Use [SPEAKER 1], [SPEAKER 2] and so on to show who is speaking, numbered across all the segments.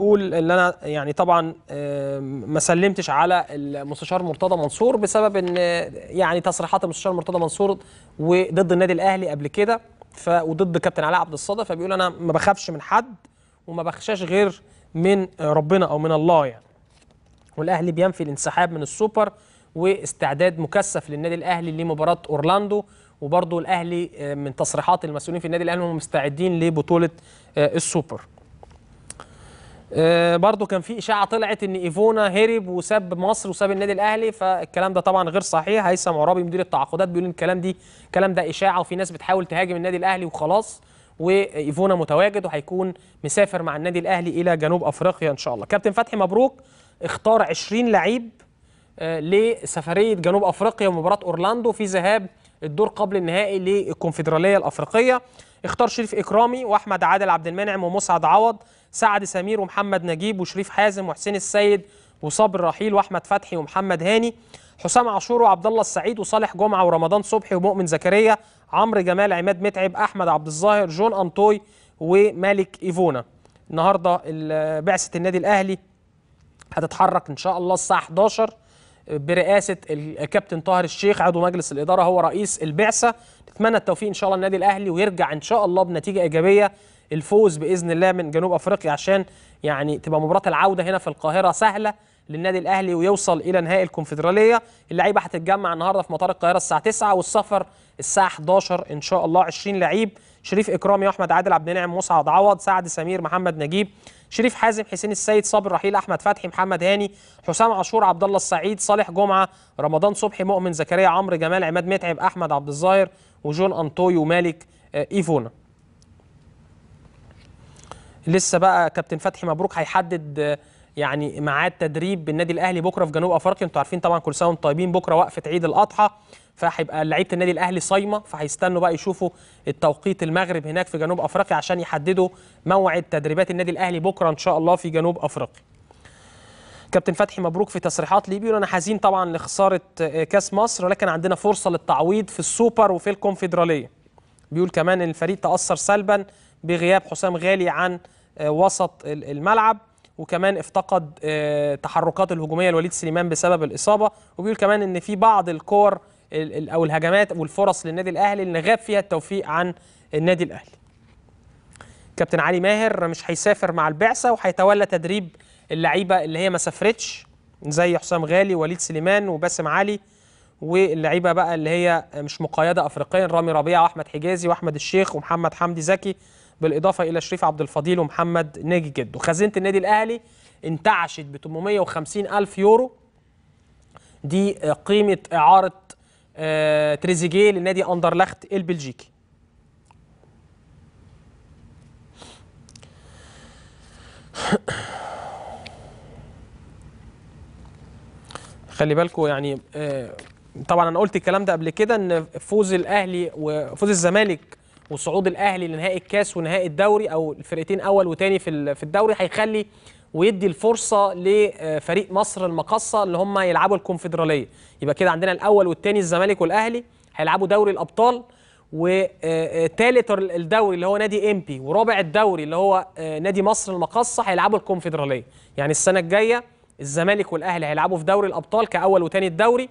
[SPEAKER 1] بتقول ان انا يعني طبعا آه، ما سلمتش على المستشار مرتضى منصور بسبب ان يعني تصريحات المستشار مرتضى منصور وضد النادي الاهلي قبل كده ف وضد كابتن علاء عبد الصادق فبيقول انا ما بخافش من حد وما بخشاش غير من ربنا او من الله يعني والاهلي بينفي الانسحاب من السوبر واستعداد مكثف للنادي الاهلي لمباراه اورلاندو وبرضه الاهلي آه، من تصريحات المسؤولين في النادي الاهلي هم مستعدين لبطوله آه، السوبر آه، برضو كان في اشاعه طلعت ان ايفونا هرب وساب مصر وساب النادي الاهلي فالكلام ده طبعا غير صحيح هيثم عرابي مدير التعاقدات بيقول ان الكلام دي الكلام ده اشاعه وفي ناس بتحاول تهاجم النادي الاهلي وخلاص وايفونا متواجد وهيكون مسافر مع النادي الاهلي الى جنوب افريقيا ان شاء الله كابتن فتحي مبروك اختار 20 لعيب آه، لسفريه جنوب افريقيا ومباراه اورلاندو في ذهاب الدور قبل النهائي للكونفدراليه الافريقيه اختار شريف اكرامي واحمد عادل عبد المنعم ومسعد عوض سعد سمير ومحمد نجيب وشريف حازم وحسين السيد وصابر رحيل واحمد فتحي ومحمد هاني حسام عاشور وعبد الله السعيد وصالح جمعه ورمضان صبحي ومؤمن زكريا عمرو جمال عماد متعب احمد عبد الظاهر جون انطوي ومالك ايفونا النهارده بعثه النادي الاهلي هتتحرك ان شاء الله الساعه 11 برئاسه الكابتن طاهر الشيخ عضو مجلس الاداره هو رئيس البعثه نتمنى التوفيق ان شاء الله للنادي الاهلي ويرجع ان شاء الله بنتيجه ايجابيه الفوز باذن الله من جنوب افريقيا عشان يعني تبقى مباراه العوده هنا في القاهره سهله للنادي الاهلي ويوصل الى نهائي الكونفدراليه اللعيبه هتتجمع النهارده في مطار القاهره الساعه 9 والسفر الساعه 11 ان شاء الله 20 لعيب شريف اكرامي احمد عادل عبد النعم مسعد عوض سعد سمير محمد نجيب شريف حازم حسين السيد صابر رحيل احمد فتحي محمد هاني حسام عاشور عبد الله السعيد صالح جمعه رمضان صبحي مؤمن زكريا عمرو جمال عماد متعب احمد عبد الظاهر وجون انطوي ومالك آه، ايفونا لسه بقى كابتن فتحي مبروك هيحدد آه، يعني ميعاد تدريب بالنادي الاهلي بكره في جنوب افريقيا انتوا عارفين طبعا كل سنه وانتم طيبين بكره وقفه عيد الاضحى فهيبقى لعيبه النادي الاهلي صايمه فهيستنوا بقى يشوفوا التوقيت المغرب هناك في جنوب افريقيا عشان يحددوا موعد تدريبات النادي الاهلي بكره ان شاء الله في جنوب افريقيا كابتن فتحي مبروك في تصريحات ليه بيقول انا حزين طبعا لخساره آه، كاس مصر ولكن عندنا فرصه للتعويض في السوبر وفي الكونفدراليه بيقول كمان ان الفريق تاثر سلبا بغياب حسام غالي عن آه، وسط الملعب وكمان افتقد آه، تحركات الهجوميه لوليد سليمان بسبب الاصابه وبيقول كمان ان في بعض الكور او الهجمات والفرص للنادي الاهلي اللي غاب فيها التوفيق عن النادي الاهلي كابتن علي ماهر مش هيسافر مع البعثه وهيتولى تدريب اللعيبه اللي هي ما سافرتش زي حسام غالي وليد سليمان وباسم علي واللعيبه بقى اللي هي مش مقيده افريقيا رامي ربيعه واحمد حجازي واحمد الشيخ ومحمد حمدي زكي بالاضافه الى شريف عبد الفضيل ومحمد ناجي جدو خزينه النادي الاهلي انتعشت ب 850 الف يورو دي آه، قيمه اعاره آه، تريزيجيه لنادي اندرلخت البلجيكي خلي بالكم يعني آه، طبعا انا قلت الكلام ده قبل كده ان فوز الاهلي وفوز الزمالك وصعود الاهلي لنهائي الكاس ونهائي الدوري او الفرقتين اول وتاني في في الدوري هيخلي ويدي الفرصه لفريق مصر المقصه اللي هم يلعبوا الكونفدراليه يبقى كده عندنا الاول والتاني الزمالك والاهلي هيلعبوا دوري الابطال وثالث الدوري اللي هو نادي امبي ورابع الدوري اللي هو آه، نادي مصر المقصه هيلعبوا الكونفدراليه يعني السنه الجايه الزمالك والاهلي هيلعبوا في دوري الابطال كاول وتاني الدوري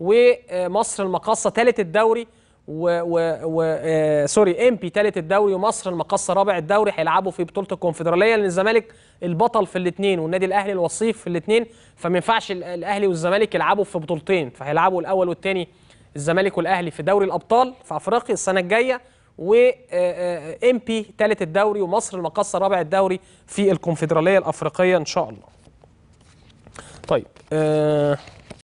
[SPEAKER 1] ومصر المقصه ثالث الدوري و, و, و آه سوري امبي ثالث الدوري ومصر المقصه رابع الدوري هيلعبوا في بطوله الكونفدراليه لان الزمالك البطل في الاثنين والنادي الاهلي الوصيف في الاثنين فما ينفعش الاهلي والزمالك يلعبوا في بطولتين فهيلعبوا الاول والثاني الزمالك والاهلي في دوري الابطال في افريقيا السنه الجايه و آه، آه، امبي ثالث الدوري ومصر المقصه رابع الدوري في الكونفدراليه الافريقيه ان شاء الله. طيب آه